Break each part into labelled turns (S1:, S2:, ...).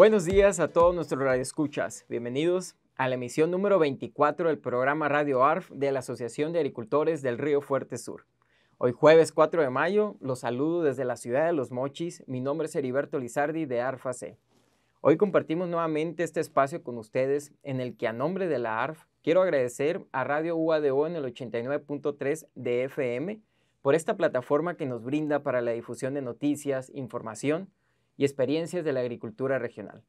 S1: Buenos días a todos nuestros radioescuchas. Bienvenidos a la emisión número 24 del programa Radio ARF de la Asociación de Agricultores del Río Fuerte Sur. Hoy jueves 4 de mayo, los saludo desde la ciudad de Los Mochis. Mi nombre es Heriberto Lizardi de Arfase. Hoy compartimos nuevamente este espacio con ustedes en el que a nombre de la ARF quiero agradecer a Radio UADO en el 89.3 de FM por esta plataforma que nos brinda para la difusión de noticias, información y experiencias de la agricultura regional.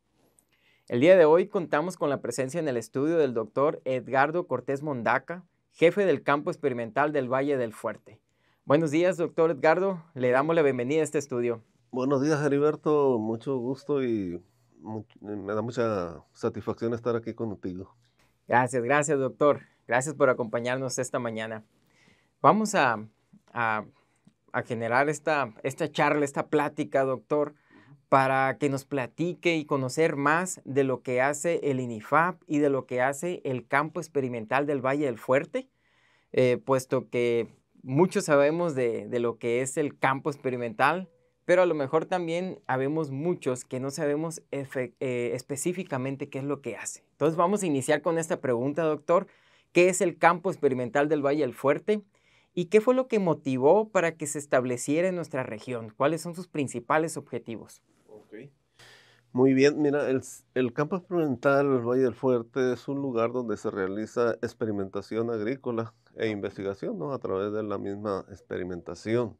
S1: El día de hoy contamos con la presencia en el estudio del doctor Edgardo Cortés Mondaca, jefe del campo experimental del Valle del Fuerte. Buenos días, doctor Edgardo. Le damos la bienvenida a este estudio. Buenos días,
S2: Heriberto. Mucho gusto y me da mucha satisfacción estar aquí
S1: contigo. Gracias, gracias, doctor. Gracias por acompañarnos esta mañana. Vamos a, generar esta charla, esta plática, doctor, para que nos platique y conocer más de lo que hace el INIFAP y de lo que hace el campo experimental del Valle del Fuerte, eh, puesto que muchos sabemos de, lo que es el campo experimental, pero a lo mejor también habemos muchos que no sabemos eh, específicamente qué es lo que hace. Entonces vamos a iniciar con esta pregunta, doctor. ¿Qué es el campo experimental del Valle del Fuerte? ¿Y qué fue lo que motivó para que se estableciera en nuestra región? ¿Cuáles son sus principales objetivos?
S2: Muy bien, mira, el, campo experimental del Valle del Fuerte es un lugar donde se realiza experimentación agrícola e investigación ¿no? a través de la misma experimentación.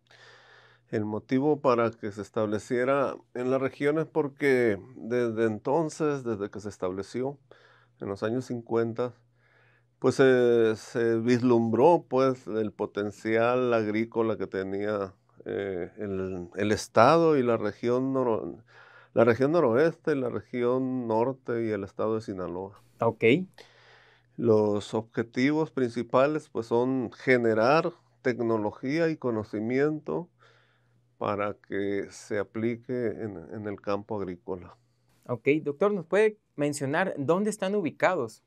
S2: El motivo para que se estableciera en la región es porque desde entonces, desde que se estableció en los años 50, pues eh, se vislumbró pues el potencial agrícola que tenía eh, el, estado y la región la región noroeste, la región norte y el estado de Sinaloa. Ok. Los objetivos principales pues, son generar tecnología y conocimiento para que se aplique en, el campo agrícola. Ok, doctor, ¿nos puede mencionar dónde están ubicados?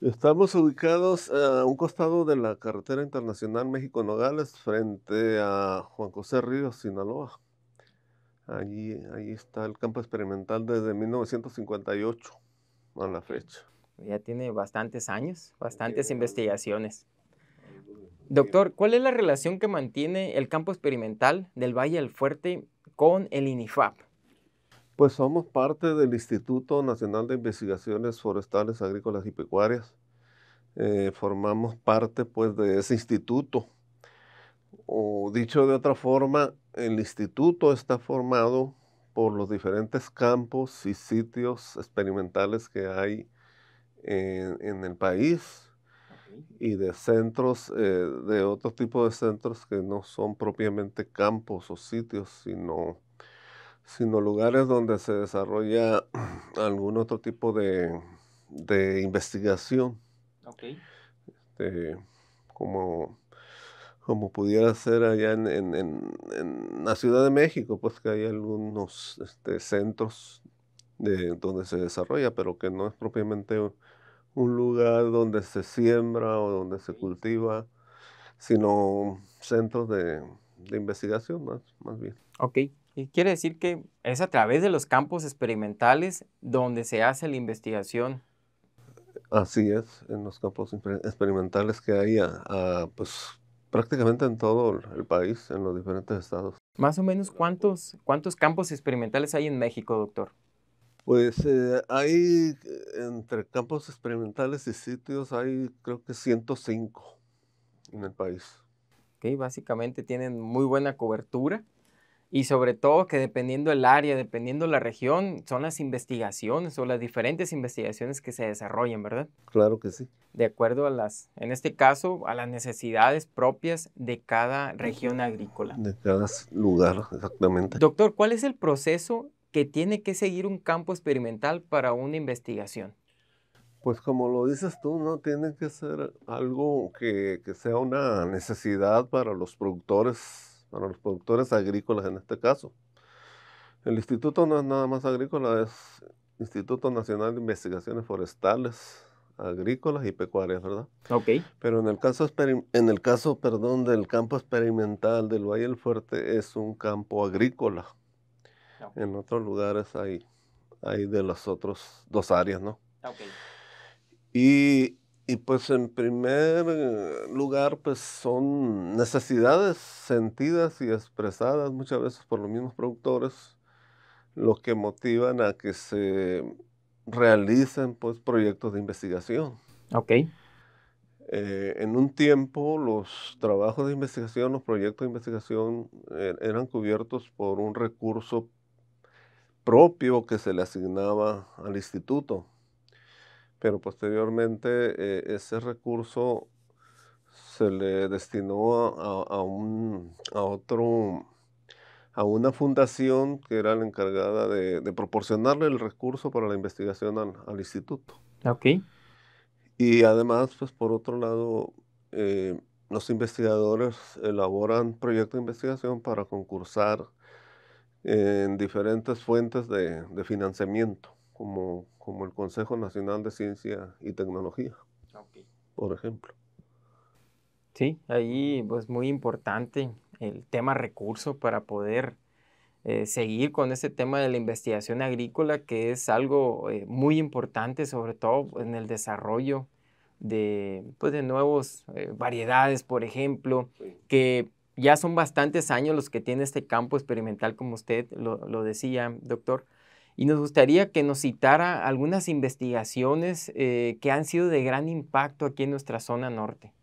S2: Estamos ubicados a un costado de la carretera internacional México-Nogales frente a Juan José Ríos, Sinaloa. Allí, está el campo experimental desde 1958 a la fecha.
S1: Ya tiene bastantes años, bastantes investigaciones. Doctor, ¿cuál es la relación que mantiene el campo experimental del Valle del Fuerte con el INIFAP?
S2: Pues somos parte del Instituto Nacional de Investigaciones Forestales, Agrícolas y Pecuarias. Eh, formamos parte pues de ese instituto o dicho de otra forma, el instituto está formado por los diferentes campos y sitios experimentales que hay en, el país y de centros, eh, de otro tipo de centros que no son propiamente campos o sitios, sino, sino lugares donde se desarrolla algún otro tipo de, investigación. Okay. Este, como como pudiera ser allá en, en, en, la Ciudad de México, pues que hay algunos este, centros de, donde se desarrolla, pero que no es propiamente un lugar donde se siembra o donde se cultiva, sino centros de, de investigación más, más bien.
S1: Ok, y quiere decir que es a través de los campos experimentales donde se hace la investigación.
S2: Así es, en los campos experimentales que hay a, a pues, Prácticamente en todo el país, en los diferentes estados.
S1: Más o menos, ¿cuántos, cuántos campos experimentales hay en México, doctor?
S2: Pues eh, hay entre campos
S1: experimentales y sitios, hay creo que 105 en el país. Ok, básicamente tienen muy buena cobertura y sobre todo que dependiendo el área, dependiendo la región, son las investigaciones o las diferentes investigaciones que se desarrollan, ¿verdad?
S2: Claro que sí.
S1: De acuerdo a las, en este caso, a las necesidades propias de cada región agrícola.
S2: De cada lugar, exactamente.
S1: Doctor, ¿cuál es el proceso que tiene que seguir un campo experimental para una investigación?
S2: Pues como lo dices tú, no tiene que ser algo que, que sea una necesidad para los productores para los productores agrícolas en este caso. El instituto no es nada más agrícola, es Instituto Nacional de Investigaciones Forestales, Agrícolas y Pecuarias, ¿verdad? Ok. Pero en el caso, en el caso perdón, del campo experimental del Valle del Fuerte es un campo agrícola. En otros lugares hay, hay de las otras dos áreas, ¿no? Ok. Y y pues en primer eh, lugar, pues son necesidades sentidas y expresadas muchas veces por los mismos productores, lo que motivan a que se realicen pues proyectos de investigación. Ok. Eh, en un tiempo los trabajos de investigación, los proyectos de investigación eh, eran cubiertos por un recurso propio que se le asignaba al instituto pero posteriormente eh, ese recurso se le destinó a, a, un, a, otro a una fundación que era la encargada de, proporcionarle el recurso para la investigación al, instituto. Ah, y además, pues por otro lado, eh, los investigadores elaboran proyectos de investigación para concursar en diferentes fuentes de, de financiamiento como, como el Consejo Nacional de Ciencia
S1: y Tecnología, por ejemplo. Sí, ahí pues muy importante el tema recurso para poder eh, seguir con ese tema de la investigación agrícola, que es algo eh, muy importante, sobre todo en el desarrollo de, pues, de nuevas eh, variedades, por ejemplo, que ya son bastantes años los que tiene este campo experimental, como usted lo, lo decía, doctor y nos gustaría que nos citara algunas investigaciones eh, que han sido de gran impacto aquí en nuestra zona norte.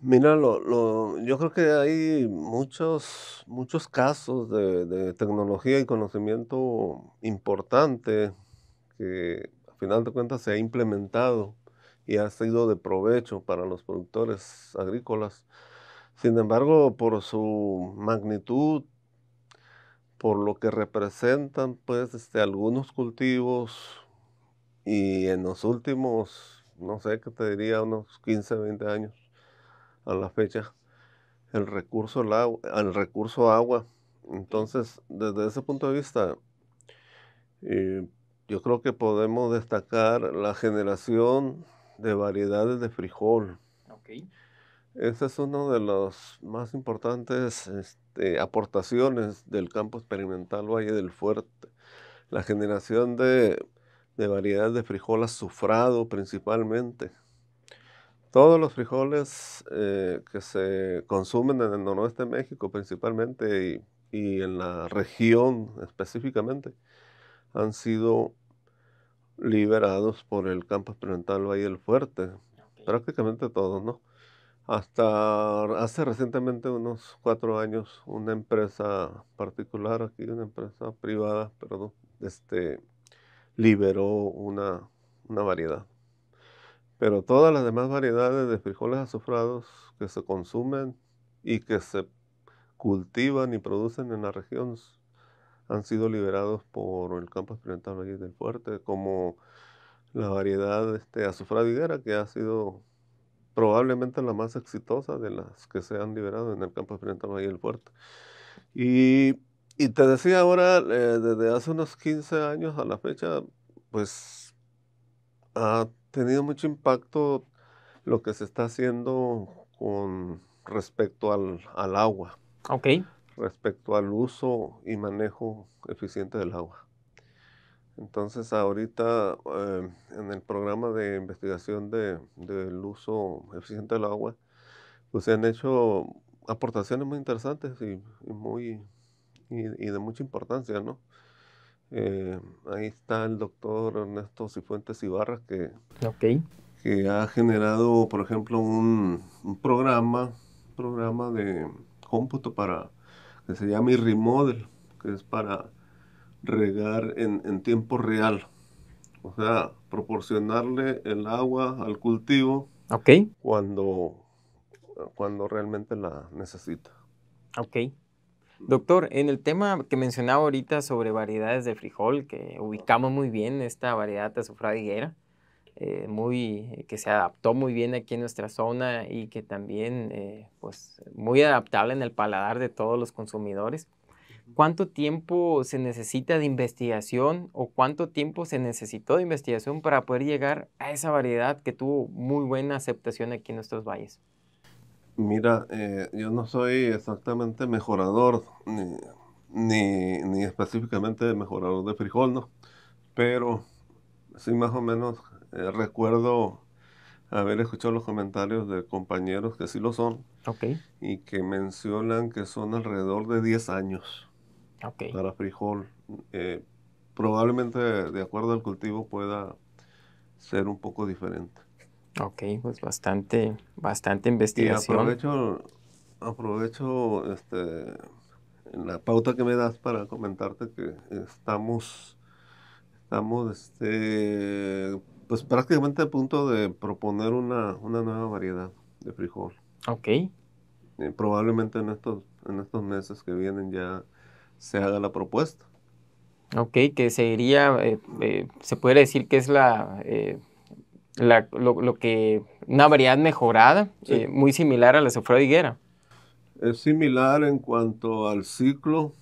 S2: Mira, lo, yo creo que hay muchos, muchos casos de, de tecnología y conocimiento importante que al final de cuentas se ha implementado y ha sido de provecho para los productores agrícolas. Sin embargo, por su magnitud por lo que representan pues este, algunos cultivos y en los últimos, no sé qué te diría, unos 15, 20 años a la fecha, el recurso, el agua, recurso agua. Entonces, desde ese punto de vista, eh, yo creo que podemos destacar la generación de variedades de frijol. Okay. Ese es uno de los más importantes este, este, aportaciones del campo experimental Valle del Fuerte. La generación de, variedades de frijoles sufrado principalmente. Todos los frijoles eh, que se consumen en el noroeste de México principalmente y, en la región específicamente han sido liberados por el campo experimental Valle del Fuerte. Prácticamente todos, ¿no? Hasta hace recientemente, unos cuatro años, una empresa particular aquí, una empresa privada, perdón, este, liberó una, variedad. Pero todas las demás variedades de frijoles azufrados que se consumen y que se cultivan y producen en la región han sido liberados por el campo experimental de del Fuerte, como la variedad este, azufradiguera que ha sido probablemente la más exitosa de las que se han liberado en el campo experimental y del puerto Y, te decía ahora, eh, desde hace unos 15 años a la fecha, pues ha tenido mucho impacto lo que se está haciendo con respecto al, al agua. Ok. Respecto al uso y manejo eficiente del agua. Entonces ahorita em, en el programa de investigación del de, uso eficiente del agua, pues se han hecho aportaciones muy interesantes y, muy, y, de mucha importancia, ¿no? Eh, ahí está el doctor Ernesto Cifuentes Ibarra que, que ha generado, por ejemplo, un, programa, programa de cómputo para que se llama iRemodel, que es para regar en, tiempo real. O sea, proporcionarle el
S1: agua al cultivo okay. cuando, cuando realmente la necesita. Ok. Doctor, en el tema que mencionaba ahorita sobre variedades de frijol, que ubicamos muy bien esta variedad de eh, muy, que se adaptó muy bien aquí en nuestra zona y que también es eh, pues, muy adaptable en el paladar de todos los consumidores. ¿Cuánto tiempo se necesita de investigación o cuánto tiempo se necesitó de investigación para poder llegar a esa variedad que tuvo muy buena aceptación aquí en nuestros valles?
S2: Mira, eh, yo no soy exactamente mejorador, ni, ni, específicamente mejorador de frijol, ¿no? Pero sí más o menos eh, recuerdo haber escuchado los comentarios de compañeros que sí lo son. Y que mencionan que son alrededor de 10 años para frijol. Eh, probablemente de acuerdo al cultivo pueda ser un poco diferente.
S1: Ok, pues bastante, bastante investigación.
S2: Y aprovecho, este, la pauta que me das para comentarte que estamos, estamos este, pues prácticamente a punto de proponer una, nueva variedad de frijol. Ok. Eh, probablemente en estos, en estos meses que vienen ya se haga la propuesta.
S1: Ok, que sería, eh, eh, se puede decir que es la, eh, la lo, lo, que, una variedad mejorada, muy similar a la sofra higuera.
S2: Es similar en cuanto al ciclo,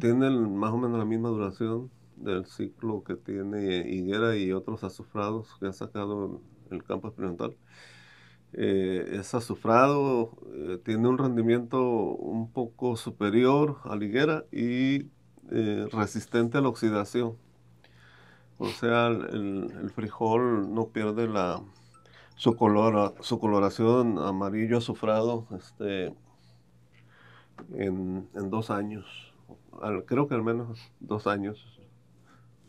S2: tiene más o menos la misma duración del ciclo que tiene higuera y otros azufrados que ha sacado el campo experimental. Eh, es azufrado, eh, tiene un rendimiento un poco superior a la higuera y eh, resistente a la oxidación. O sea, el, frijol no pierde su, color, su coloración amarillo azufrado este, en, dos años. creo que al menos dos años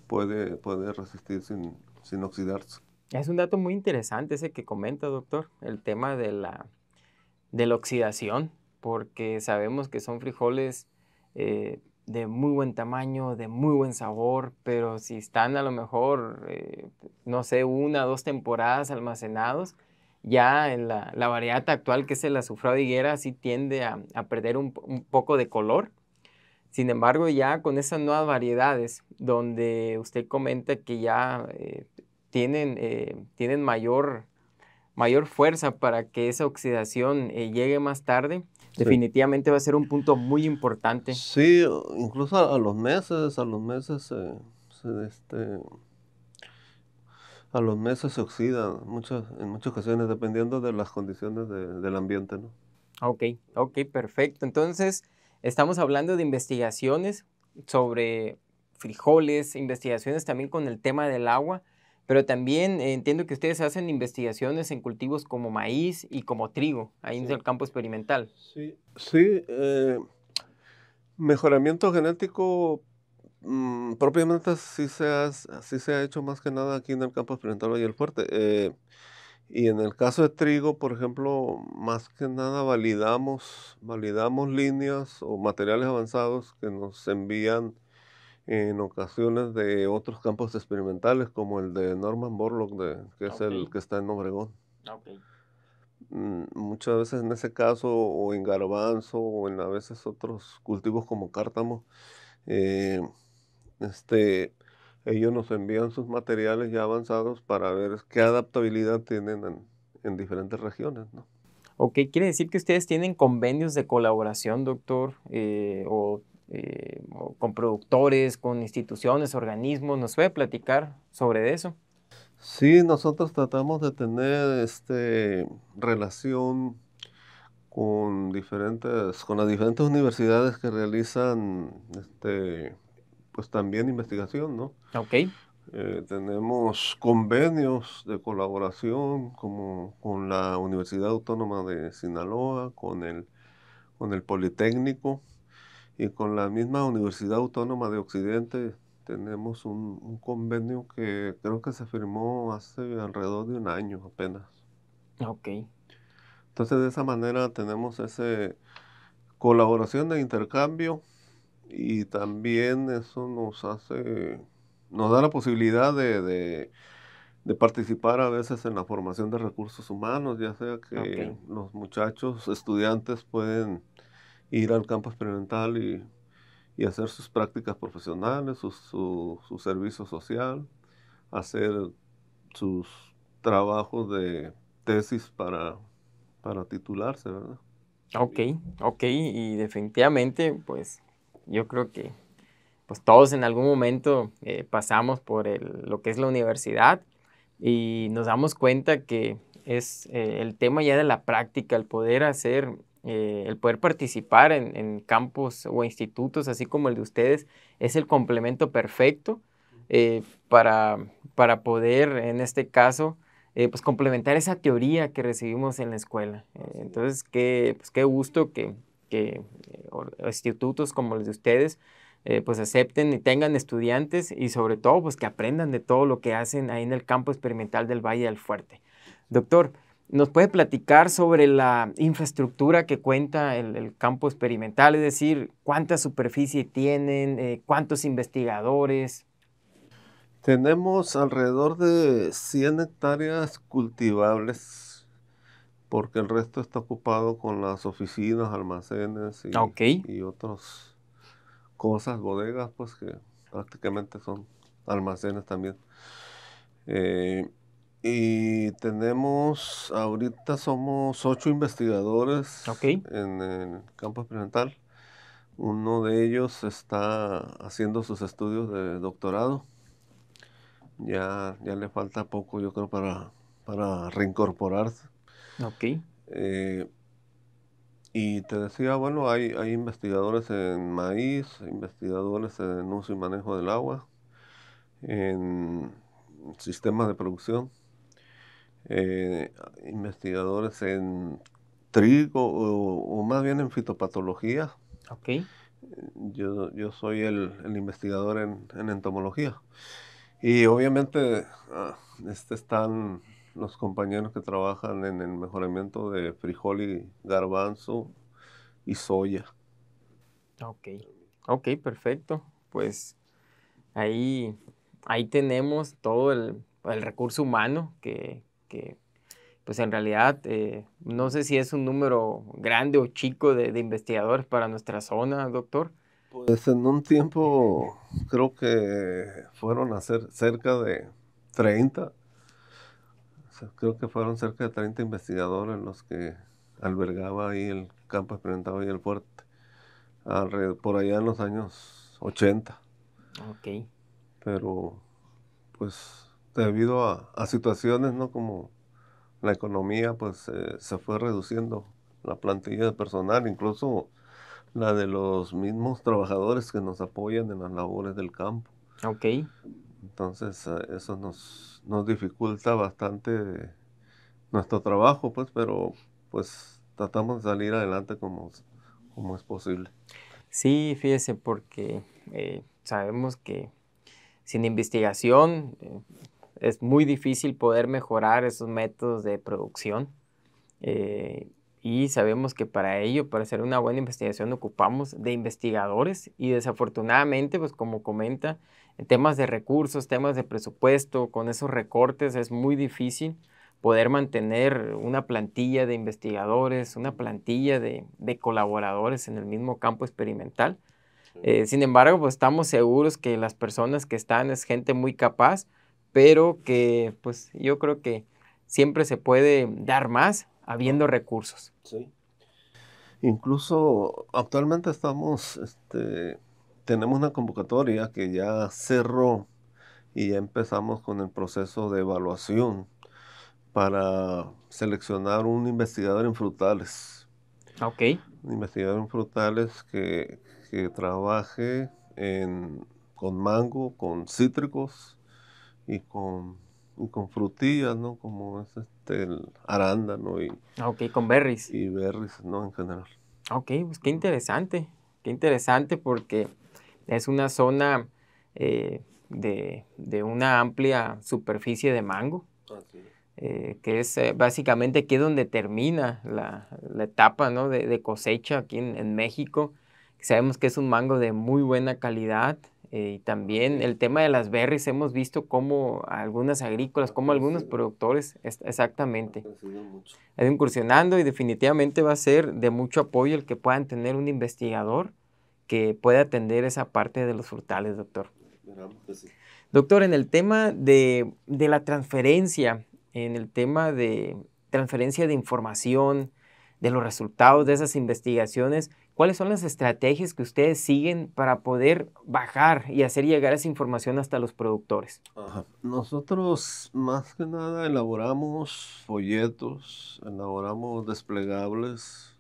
S1: puede, resistir sin oxidarse. Es un dato muy interesante ese que comenta, doctor, el tema de la, de la oxidación, porque sabemos que son frijoles eh, de muy buen tamaño, de muy buen sabor, pero si están a lo mejor, eh, no sé, una o dos temporadas almacenados, ya en la, variedad actual que es la azufrado higuera sí tiende a, perder un, poco de color. Sin embargo, ya con esas nuevas variedades, donde usted comenta que ya eh, tienen, eh, tienen mayor, mayor fuerza para que esa oxidación eh, llegue más tarde, definitivamente va a ser un punto muy importante.
S2: Sí, incluso a, los meses, a los meses se, este, a los meses se oxida muchas, en muchas ocasiones, dependiendo de
S1: las condiciones del ambiente, Ok, ok, perfecto. Entonces, estamos hablando de investigaciones sobre frijoles, investigaciones también con el tema del agua. Pero también entiendo que ustedes hacen investigaciones en cultivos como maíz y como trigo, ahí en el campo experimental.
S2: Sí, sí eh, mejoramiento genético mm, propiamente sí se, ha, se, ha, hecho más que nada aquí en el campo experimental y el fuerte. Eh, y en el caso de trigo, por ejemplo, más que nada validamos, validamos líneas o materiales avanzados que nos envían en ocasiones de otros campos experimentales como el de Norman Borlaug, de, que es el que está en Obregón. Mm, muchas veces en ese caso, o en garbanzo, o en a veces otros cultivos como cártamo, eh, este, ellos nos envían sus materiales ya avanzados para ver qué adaptabilidad
S1: tienen en, diferentes regiones. ¿no? Ok, quiere decir que ustedes tienen convenios de colaboración, doctor, eh, o eh, con productores, con instituciones, organismos. ¿Nos puede platicar sobre eso?
S2: Sí, nosotros tratamos de tener este, relación con diferentes, con las diferentes universidades que realizan este, pues también investigación, ¿no? Eh, tenemos convenios de colaboración con la Universidad Autónoma de Sinaloa, con el Politécnico, y con la misma Universidad Autónoma de Occidente tenemos un, convenio que creo que se firmó hace alrededor de un año apenas. Ah, ok. Entonces de esa manera tenemos ese colaboración de intercambio y también eso nos hace, nos da la posibilidad de, de, participar a veces en la formación de recursos humanos, ya sea que los muchachos estudiantes pueden ir al campo experimental y, hacer sus prácticas profesionales, su, servicio social, hacer sus trabajos
S1: de tesis para, para titularse, ¿verdad? Ok, ok, y definitivamente, pues yo creo que pues todos en algún momento eh, pasamos por lo que es la universidad y nos damos cuenta que es eh, el tema ya de la práctica, el poder hacer eh, el poder participar en, campos o institutos, así como el de ustedes, es el complemento perfecto eh, para, poder, en este caso, eh, pues, complementar esa teoría que recibimos en la escuela. entonces, pues, qué, gusto que, que institutos como los de ustedes pues acepten y tengan estudiantes y sobre todo pues que aprendan de todo lo que hacen ahí en el campo experimental del Valle del Fuerte. Doctor, ¿Nos puede platicar sobre la infraestructura que cuenta el, campo experimental? Es decir, ¿cuánta superficie tienen? Eh, ¿Cuántos investigadores?
S2: Tenemos alrededor de 100 hectáreas cultivables, porque el resto está ocupado con las oficinas, almacenes y, y otras cosas, bodegas, pues que prácticamente son almacenes también. Eh, y tenemos, ahorita somos ocho investigadores en el campo experimental. Uno de ellos está haciendo sus estudios de doctorado. Ya, ya le falta poco, yo creo, para, para reincorporarse. Ok. Eh, y te decía, bueno, hay, hay investigadores en maíz, investigadores en uso y manejo del agua, en sistemas de producción eh, investigadores en trigo o, más bien en fitopatología. ok Yo, yo, soy el, el investigador en, en, entomología. Y obviamente ah, este están los compañeros que trabajan en el mejoramiento de frijol y garbanzo y
S1: soya. Ok, ok, perfecto. Pues ahí, ahí tenemos todo el, el recurso humano que, que pues en realidad eh, no sé si es un número grande o chico de, de investigadores para nuestra zona, doctor.
S2: Pues en un tiempo creo que fueron a ser cerca de 30, creo que fueron cerca de 30 investigadores los que albergaba ahí el campo experimentado y el fuerte, por allá en los años 80. Ok. Pero pues debido a, situaciones, ¿no? Como la economía, pues eh, se fue reduciendo la plantilla de personal, incluso la de los mismos trabajadores que nos apoyan en las labores del campo. Ok. Entonces, eh, eso nos, nos dificulta bastante nuestro trabajo, pues, pero pues tratamos de salir adelante como,
S1: como es posible. Sí, fíjese, porque eh, sabemos que sin investigación es muy difícil poder mejorar esos métodos de producción. Eh, y sabemos que para ello, para hacer una buena investigación, ocupamos de investigadores y desafortunadamente, pues como comenta, en temas de recursos, temas de presupuesto, con esos recortes es muy difícil poder mantener una plantilla de investigadores, una plantilla de, colaboradores en el mismo campo experimental. Eh, sin embargo, pues estamos seguros que las personas que están es gente muy capaz, pero que pues yo creo que siempre se puede dar más habiendo recursos. Sí. Incluso
S2: actualmente estamos, este, tenemos una convocatoria que ya cerró y ya empezamos con el proceso de evaluación para seleccionar un investigador en frutales. Ah, ok. Un investigador en frutales que, que trabaje en, con mango, con cítricos, y con, con frutillas, Como es
S1: este, el arándano y... Ah, con berries. Y berries, ¿no? En general. Ok, pues qué interesante, qué interesante porque es una zona eh, de, una amplia superficie de mango, eh, que es eh, básicamente aquí donde termina la, la etapa ¿no? de, cosecha aquí en, en México. Sabemos que es un mango de muy buena calidad, eh, y también el tema de las berries, hemos visto cómo algunas agrícolas, como algunos productores, exactamente, han incursionando y definitivamente va a ser de mucho apoyo el que puedan tener un investigador que pueda atender esa parte de los frutales, doctor. Doctor, en el tema de, de la transferencia, en el tema de transferencia de información, de los resultados de esas investigaciones, ¿Cuáles son las estrategias que ustedes siguen para poder bajar y hacer llegar esa información hasta los productores?
S2: Nosotros más que nada elaboramos folletos, elaboramos desplegables,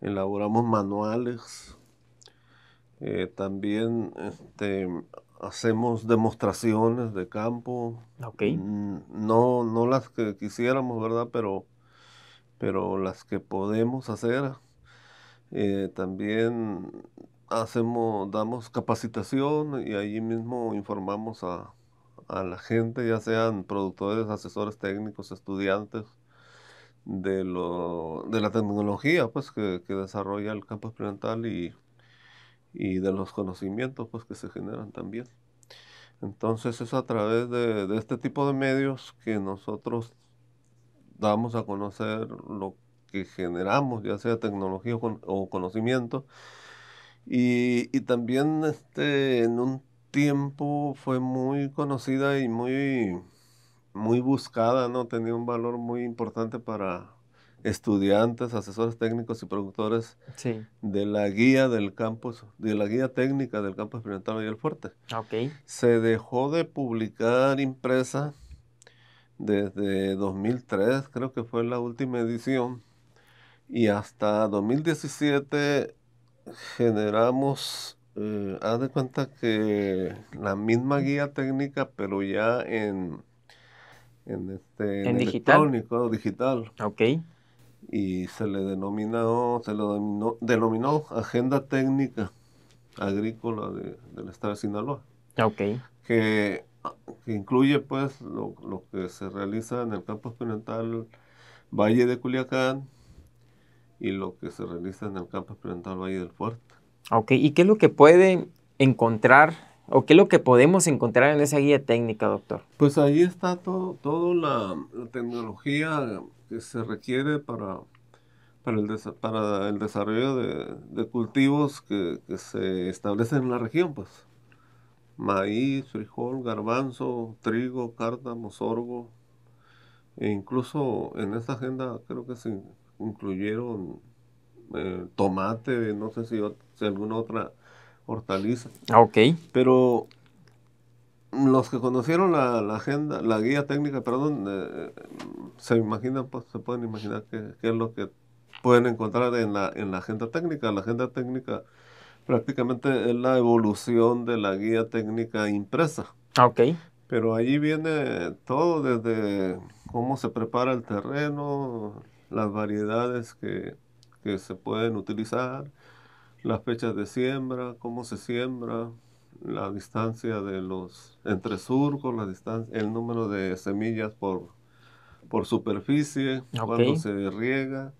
S2: elaboramos manuales, eh, también este, hacemos demostraciones de campo. Okay. Mm, no, no las que quisiéramos, ¿verdad? Pero, pero las que podemos hacer eh, también hacemos, damos capacitación y allí mismo informamos a, a la gente, ya sean productores, asesores técnicos, estudiantes de, lo, de la tecnología pues, que, que desarrolla el campo experimental y, y, de los conocimientos pues, que se generan también. Entonces es a través de, de este tipo de medios que nosotros damos a conocer lo que que generamos, ya sea tecnología o, conocimiento. Y, y, también este, en un tiempo fue muy conocida y muy, muy buscada, ¿no? Tenía un valor muy importante para estudiantes, asesores técnicos y productores de la guía del campus, de la guía técnica del campo experimental y el fuerte. Ah, Se dejó de publicar impresa desde 2003, creo que fue la última edición, y hasta 2017 generamos, eh, haz de cuenta que la misma guía técnica, pero ya en, en, este, digital? electrónico, digital. Ok. Y se le denominó, se denominó, Agenda Técnica Agrícola de, del Estado de Sinaloa. Ok. Que, incluye pues lo, lo que se realiza en el campo experimental Valle de Culiacán, y lo que se realiza en el campo
S1: experimental Valle del Fuerte. Ok, ¿y qué es lo que puede encontrar o qué es lo que podemos encontrar en esa guía técnica, doctor?
S2: Pues ahí está todo, toda la, tecnología que se requiere para, para, el, para el desarrollo de, de cultivos que, que, se establecen en la región, pues. Maíz, frijol, garbanzo, trigo, cártamo, sorgo. E incluso en esta agenda creo que sí incluyeron eh, tomate, no sé si, alguna otra hortaliza. Ah, ok. Pero los que conocieron la, agenda, la guía técnica, perdón, eh, eh, se imaginan, pues, se pueden imaginar qué, es lo que pueden encontrar en la, en la agenda técnica. La agenda técnica prácticamente es la evolución de la guía técnica impresa. Ah, ok. Pero allí viene todo desde cómo se prepara el terreno, las variedades que, se pueden utilizar, las fechas de siembra, cómo se siembra, la distancia de los entre surcos, la distancia, el número de semillas por, por superficie, cuando se riega,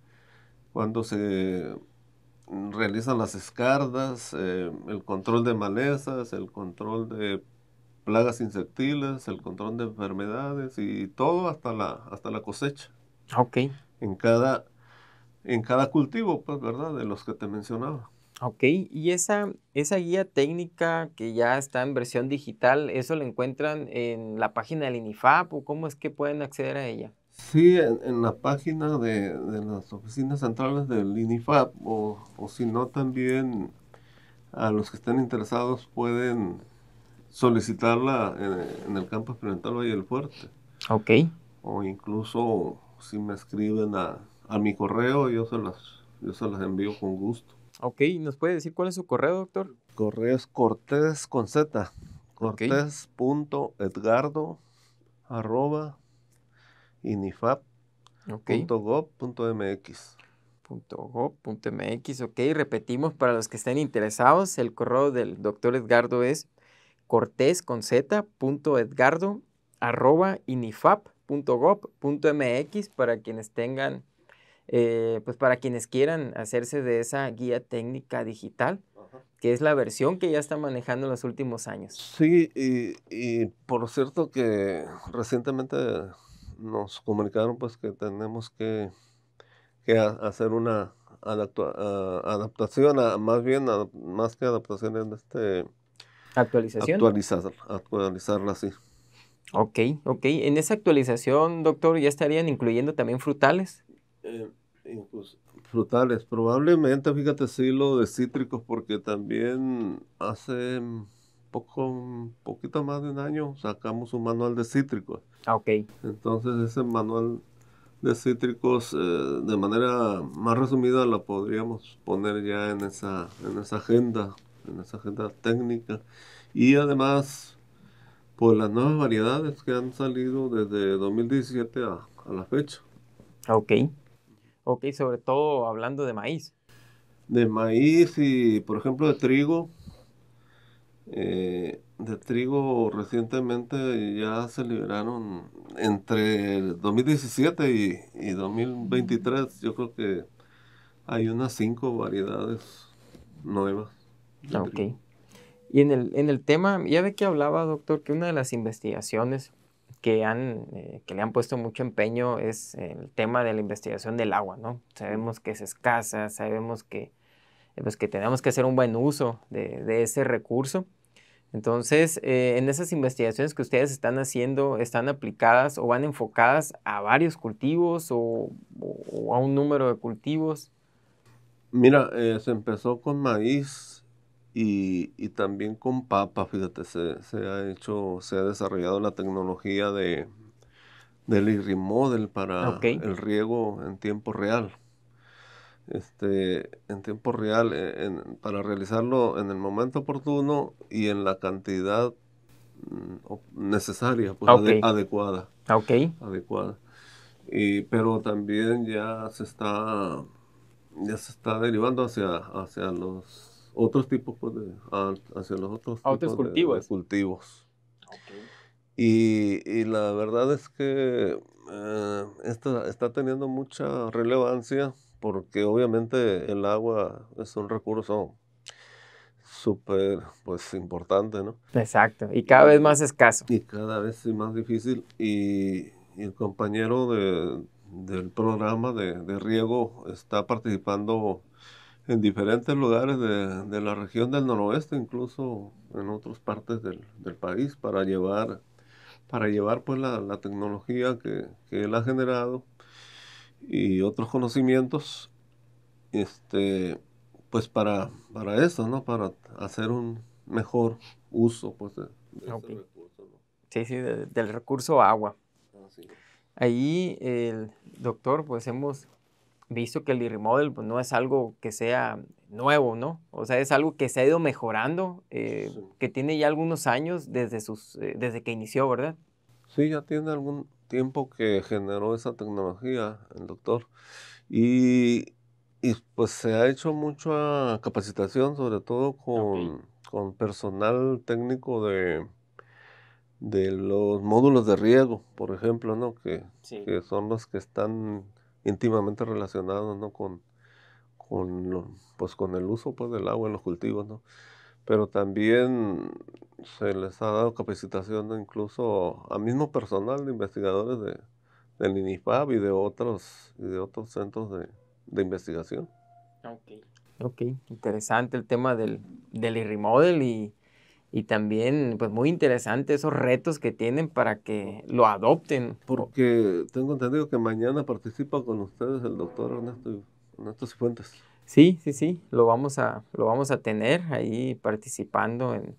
S2: cuando se realizan las escardas, eh, el control de malezas, el control de plagas insectiles, el control de enfermedades y todo hasta la hasta la
S1: cosecha. Ok en cada, en cada cultivo, pues, ¿verdad? De los que te mencionaba. Ok, y esa, esa guía técnica que ya está en versión digital, ¿eso la encuentran en la página del INIFAP o cómo es que pueden acceder a ella?
S2: Sí, en, la página de, las oficinas centrales del INIFAP o, si no también a los que están interesados pueden solicitarla en, en el campo experimental Valle del Fuerte. Ok. O incluso si me escriben a, mi correo, yo se, las, yo se envío con gusto.
S1: Ok, ¿nos puede decir cuál es su correo, doctor?
S2: Correo es cortés con z, cortés.edgardo arroba
S1: ok, repetimos para los que estén interesados, el correo del doctor Edgardo es cortés con edgardo, arroba inifap .gov.mx para quienes tengan, eh, pues para quienes quieran hacerse de esa guía técnica digital, que es la versión que ya está manejando en los últimos años. Sí,
S2: y, por cierto que recientemente nos comunicaron pues que tenemos que, hacer una ah, adaptación, ah, más bien ah, más que adaptación en este...
S1: Actualización. Actualizar, actualizarla, sí. Ok, ok. En esa actualización, doctor, ¿ya estarían incluyendo también frutales?
S2: Eh, frutales, probablemente, fíjate, sí, lo de cítricos, porque también hace poco, poquito más de un año sacamos un manual de cítricos. Ah, ok. Entonces ese manual de cítricos eh, de manera más resumida lo podríamos poner ya en esa, en esa agenda, en esa agenda técnica. Y además por las nuevas variedades que han salido desde 2017 a, la fecha. Ok. Ok, sobre
S1: todo hablando de maíz.
S2: De maíz y, por ejemplo, de trigo. Eh, de trigo recientemente ya se liberaron entre 2017 y, 2023. Yo creo que hay unas cinco variedades
S1: nuevas. Ok. Y en el, tema, ya de que hablaba, doctor, que una de las investigaciones que, eh, que le han puesto mucho empeño es el tema de la investigación del agua, ¿no? Sabemos que es escasa, sabemos que, eh, pues, que tenemos que hacer un buen uso de, ese recurso. Entonces, eh, en esas investigaciones que ustedes están haciendo, ¿están aplicadas o van enfocadas a varios cultivos o, a un número de cultivos? Mira, se
S2: empezó con maíz y, y también con papa, fíjate, se, se, ha hecho, se ha desarrollado la tecnología de del IRIMODEL para el riego en tiempo real. Este, en tiempo real, e, para realizarlo en el momento oportuno y en la cantidad mm, necesaria, pues, ah, adecuada. Ah, okay. Adecuada. Y, pero también ya se está ya se está derivando hacia, hacia los otros tipos pues, de, hacia los otros, ah, tipos cultivos. cultivos. Y, la verdad es que eh, está teniendo mucha relevancia porque obviamente el agua es un recurso súper pues importante, ¿no?
S1: Exacto, y cada
S2: vez más escaso. Y cada vez más difícil y, el compañero del programa de, de riego está participando en diferentes lugares de, de, la región del noroeste, incluso en otras partes del, del país, para llevar, para llevar pues la, la tecnología que, que, él ha generado y otros conocimientos, este, pues para, para eso, ¿no? Para hacer un mejor uso pues,
S1: recurso. Sí, sí, del recurso agua. Ahí el doctor, pues hemos visto que el remodel pues, no es algo que sea nuevo, ¿no? O sea, es algo que se ha ido mejorando, eh, que tiene ya algunos años desde, sus, eh, desde que inició, ¿verdad? Sí, ya tiene algún tiempo que generó esa
S2: tecnología el doctor. Y, pues se ha hecho mucha capacitación, sobre todo con, con personal técnico de, de los módulos de riego, por ejemplo, ¿no? Que, que son los que están íntimamente relacionados, ¿no? Con, con, pues, con el uso pues, del agua en los cultivos, Pero también se les ha dado capacitación incluso a mismo personal de investigadores de, del INIFAB y
S1: de otros, de otros centros de, investigación. Ok. interesante el tema del, del remodel y y también pues muy interesante esos retos que tienen para que lo
S2: adopten. Porque tengo entendido que
S1: mañana participa con ustedes el doctor Ernesto, Ernesto Cifuentes. Sí, sí, sí, lo vamos a, lo vamos a tener ahí participando en,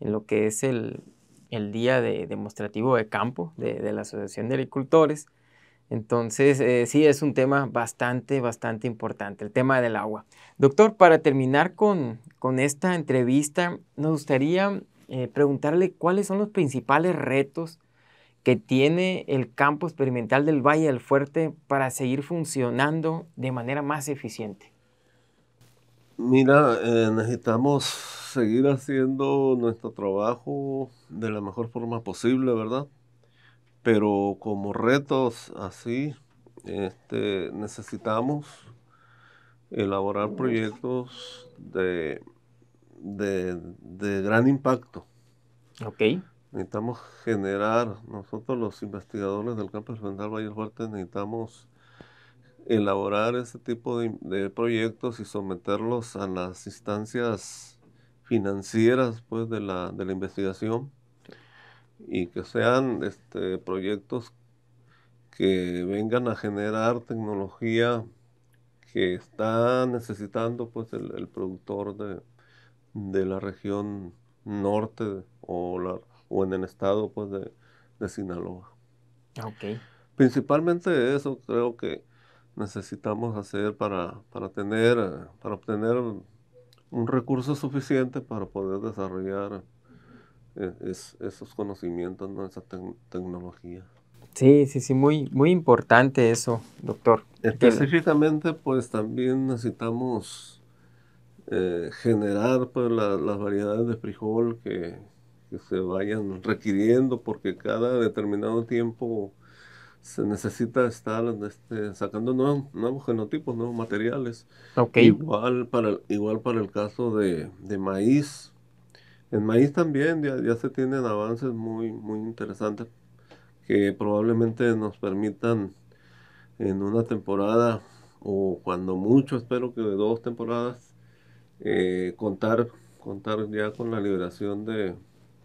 S1: en lo que es el, el día demostrativo de campo de, de la Asociación de Agricultores. Entonces, eh, sí, es un tema bastante, bastante importante, el tema del agua. Doctor, para terminar con, esta entrevista, nos gustaría eh, preguntarle cuáles son los principales retos que tiene el campo experimental del Valle del Fuerte para seguir funcionando de manera más eficiente.
S2: Mira, eh, necesitamos seguir haciendo nuestro trabajo de la mejor forma posible, ¿verdad? pero como retos así, este, necesitamos elaborar proyectos de, gran impacto. ok Necesitamos generar, nosotros los investigadores del campus Federal Valles Fuerte necesitamos elaborar ese tipo de, proyectos y someterlos a las instancias financieras pues, de la investigación y que sean este, proyectos que vengan a generar tecnología que está necesitando pues el, el productor de, de, la región norte o, o en el estado pues de, de Sinaloa. Ah, okay. Principalmente eso creo que necesitamos hacer para, para, tener, para obtener un recurso suficiente para poder desarrollar e-, es, esos conocimientos, ¿no? esa tecnología.
S1: Sí, sí, sí, muy, muy importante eso, doctor.
S2: Específicamente, pues también necesitamos eh, generar pues, las variedades de frijol que, se vayan requiriendo, porque cada determinado tiempo se necesita estar este, sacando nuevos, genotipos, nuevos materiales. Igual, para, igual para el caso de, de maíz, en maíz también ya, se tienen avances muy, muy interesantes que probablemente nos permitan en una temporada o cuando mucho espero que de dos temporadas eh, contar contar ya con la liberación de,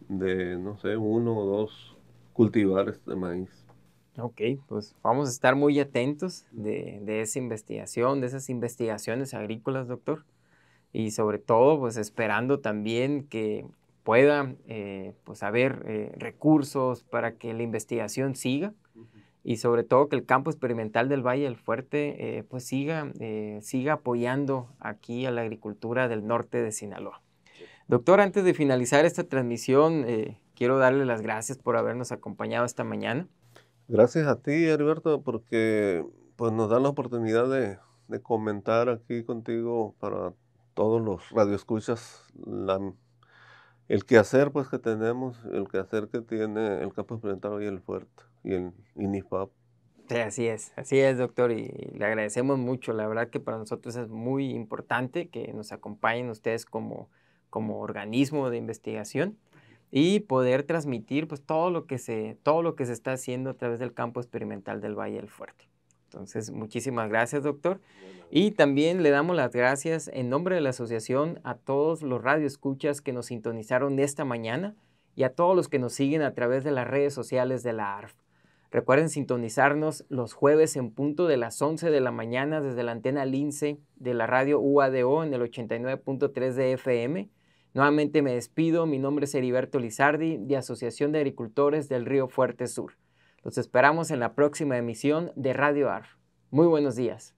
S2: no sé uno o dos cultivares de maíz
S1: ok pues vamos a estar muy atentos de, de esa investigación de esas investigaciones agrícolas doctor y sobre todo pues esperando también que pueda eh, pues haber eh, recursos para que la investigación siga y sobre todo que el campo experimental del Valle del Fuerte eh, pues siga, siga apoyando aquí a la agricultura del norte de Sinaloa. Doctor, antes de finalizar esta transmisión, quiero darle las gracias por habernos acompañado esta mañana.
S2: Gracias a ti, Alberto porque pues, nos dan la oportunidad de, de comentar aquí contigo para todos los radioescuchas el quehacer pues que tenemos, el quehacer que tiene el campo experimental y el fuerte y el INIFAP.
S1: Sí, así es, así es, doctor, y le agradecemos mucho. La verdad que para nosotros es muy importante que nos acompañen ustedes como, como organismo de investigación y poder transmitir pues, todo, lo que se, todo lo que se está haciendo a través del campo experimental del Valle del Fuerte. Entonces, muchísimas gracias, doctor. Y también le damos las gracias en nombre de la asociación a todos los radioescuchas que nos sintonizaron esta mañana y a todos los que nos siguen a través de las redes sociales de la ARF. Recuerden sintonizarnos los jueves en punto de las 11 de la mañana desde la antena Lince de la radio UADO en el 89.3 de FM. Nuevamente me despido, mi nombre es Heriberto Lizardi de Asociación de Agricultores del Río Fuerte Sur. Los esperamos en la próxima emisión de Radio Ar. Muy buenos días.